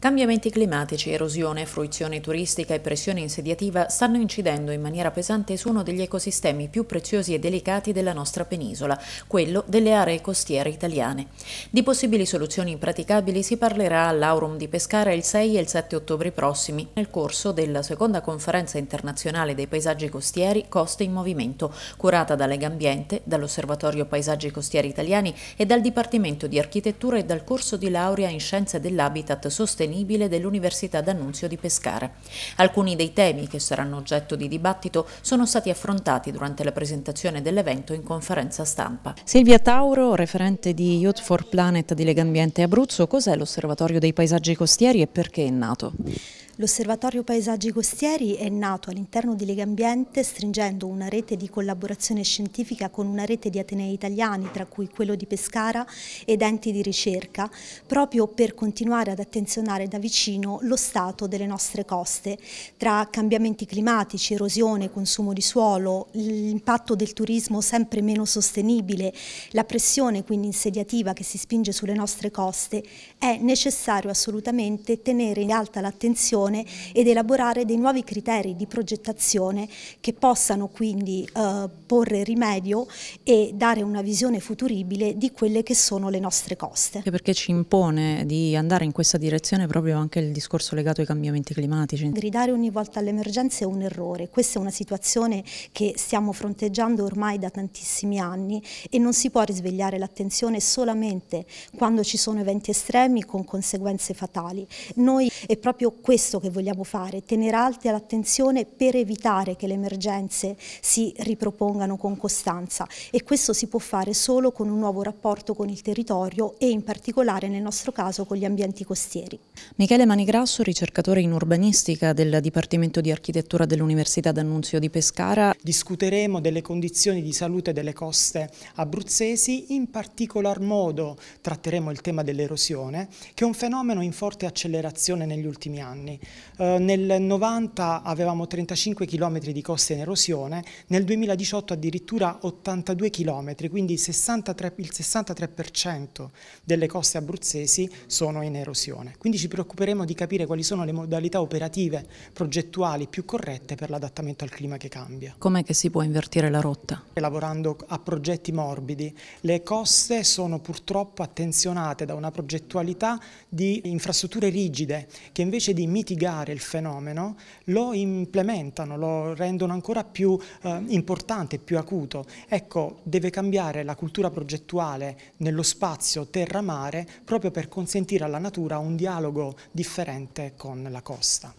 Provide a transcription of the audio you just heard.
Cambiamenti climatici, erosione, fruizione turistica e pressione insediativa stanno incidendo in maniera pesante su uno degli ecosistemi più preziosi e delicati della nostra penisola, quello delle aree costiere italiane. Di possibili soluzioni impraticabili si parlerà all'Aurum di Pescara il 6 e il 7 ottobre prossimi, nel corso della seconda conferenza internazionale dei paesaggi costieri Coste in Movimento, curata da Legambiente, dall'Osservatorio Paesaggi Costieri Italiani e dal Dipartimento di Architettura e dal corso di laurea in Scienze dell'Habitat Sostenibile sostenibile dell'Università d'Annunzio di Pescara. Alcuni dei temi che saranno oggetto di dibattito sono stati affrontati durante la presentazione dell'evento in conferenza stampa. Silvia Tauro, referente di Youth for Planet di Legambiente Abruzzo, cos'è l'Osservatorio dei Paesaggi Costieri e perché è nato? L'Osservatorio Paesaggi Costieri è nato all'interno di Legambiente stringendo una rete di collaborazione scientifica con una rete di Atenei italiani, tra cui quello di Pescara, ed enti di ricerca, proprio per continuare ad attenzionare da vicino lo stato delle nostre coste, tra cambiamenti climatici, erosione, consumo di suolo, l'impatto del turismo sempre meno sostenibile, la pressione quindi insediativa che si spinge sulle nostre coste, è necessario assolutamente tenere in alta l'attenzione progettazione ed elaborare dei nuovi criteri di progettazione che possano quindi eh, porre rimedio e dare una visione futuribile di quelle che sono le nostre coste. perché ci impone di andare in questa direzione proprio anche il discorso legato ai cambiamenti climatici. Gridare ogni volta all'emergenza è un errore, questa è una situazione che stiamo fronteggiando ormai da tantissimi anni e non si può risvegliare l'attenzione solamente quando ci sono eventi estremi con conseguenze fatali. Noi è proprio questo che vogliamo fare, tenere alta l'attenzione per evitare che le emergenze si ripropongano con costanza e questo si può fare solo con un nuovo rapporto con il territorio e in particolare nel nostro caso con gli ambienti costieri. Michele Manigrasso, ricercatore in urbanistica del Dipartimento di Architettura dell'Università d'Annunzio di Pescara. Discuteremo delle condizioni di salute delle coste abruzzesi, in particolar modo tratteremo il tema dell'erosione che è un fenomeno in forte accelerazione negli ultimi anni eh, nel 90 avevamo 35 km di coste in erosione, nel 2018 addirittura 82 km, quindi 63%, il 63 delle coste abruzzesi sono in erosione. Quindi ci preoccuperemo di capire quali sono le modalità operative, progettuali più corrette per l'adattamento al clima che cambia. Com'è che si può invertire la rotta? Lavorando a progetti morbidi, le coste sono purtroppo attenzionate da una progettualità di infrastrutture rigide che invece di mitigare mitigare il fenomeno lo implementano, lo rendono ancora più eh, importante, più acuto. Ecco, deve cambiare la cultura progettuale nello spazio terra-mare proprio per consentire alla natura un dialogo differente con la costa.